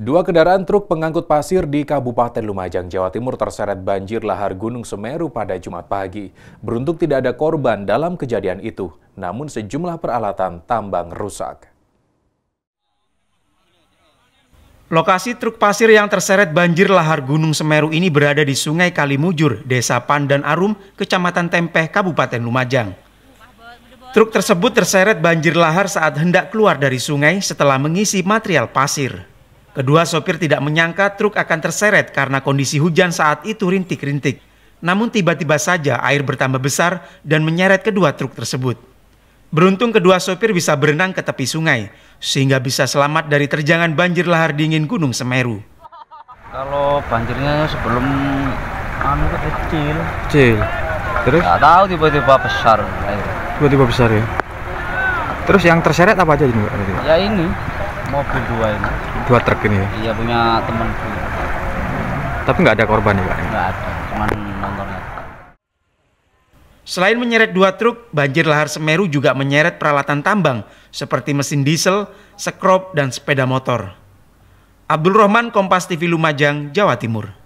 Dua kendaraan truk pengangkut pasir di Kabupaten Lumajang, Jawa Timur terseret banjir lahar Gunung Semeru pada Jumat pagi. Beruntung tidak ada korban dalam kejadian itu, namun sejumlah peralatan tambang rusak. Lokasi truk pasir yang terseret banjir lahar Gunung Semeru ini berada di Sungai Kalimujur, Desa Pandan Arum, Kecamatan Tempeh, Kabupaten Lumajang. Truk tersebut terseret banjir lahar saat hendak keluar dari sungai setelah mengisi material pasir. Kedua sopir tidak menyangka truk akan terseret karena kondisi hujan saat itu rintik-rintik. Namun tiba-tiba saja air bertambah besar dan menyeret kedua truk tersebut. Beruntung kedua sopir bisa berenang ke tepi sungai, sehingga bisa selamat dari terjangan banjir lahar dingin Gunung Semeru. Kalau banjirnya sebelum anu kecil. Kecil. Terus? Gak tahu tiba-tiba besar. Tiba-tiba besar ya. Terus yang terseret apa aja ini? Ya ini mobil dua ini dua truk ini ya? iya punya teman tapi nggak ada korban ya pak? nggak ada cuma nontonnya Selain menyeret dua truk, banjir lahar Semeru juga menyeret peralatan tambang seperti mesin diesel, sekrop, dan sepeda motor. Abdul Rahman, Kompas TV Lumajang, Jawa Timur.